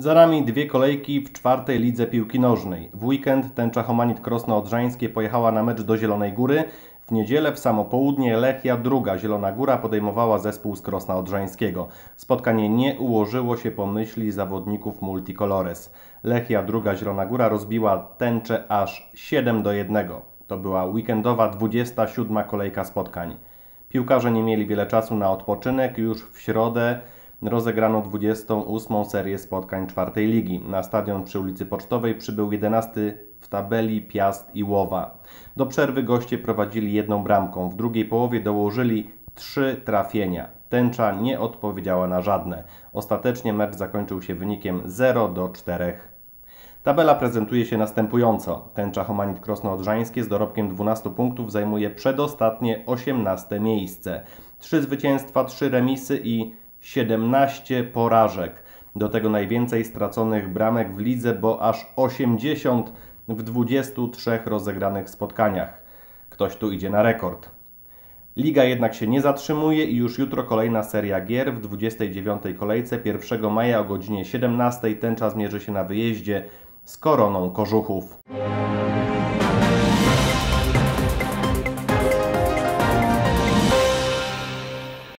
Za nami dwie kolejki w czwartej lidze piłki nożnej. W weekend tęcza Homanit Krosno-Odrzańskie pojechała na mecz do Zielonej Góry. W niedzielę w samo południe Lechia druga Zielona Góra podejmowała zespół z Krosna Odrzańskiego. Spotkanie nie ułożyło się po myśli zawodników Multicolores. Lechia druga Zielona Góra rozbiła tęczę aż 7 do 1. To była weekendowa 27 kolejka spotkań. Piłkarze nie mieli wiele czasu na odpoczynek już w środę rozegrano 28. serię spotkań czwartej ligi. Na stadion przy ulicy Pocztowej przybył 11 w tabeli Piast i Łowa. Do przerwy goście prowadzili jedną bramką, w drugiej połowie dołożyli trzy trafienia. Tęcza nie odpowiedziała na żadne. Ostatecznie mecz zakończył się wynikiem 0 do 4. Tabela prezentuje się następująco. Tęcza Homanit Krosno-Odrzańskie z dorobkiem 12 punktów zajmuje przedostatnie 18 miejsce. Trzy zwycięstwa, trzy remisy i 17 porażek. Do tego najwięcej straconych bramek w lidze, bo aż 80 w 23 rozegranych spotkaniach. Ktoś tu idzie na rekord. Liga jednak się nie zatrzymuje i już jutro kolejna seria gier w 29 kolejce 1 maja o godzinie 17 ten czas mierzy się na wyjeździe z koroną kożuchów.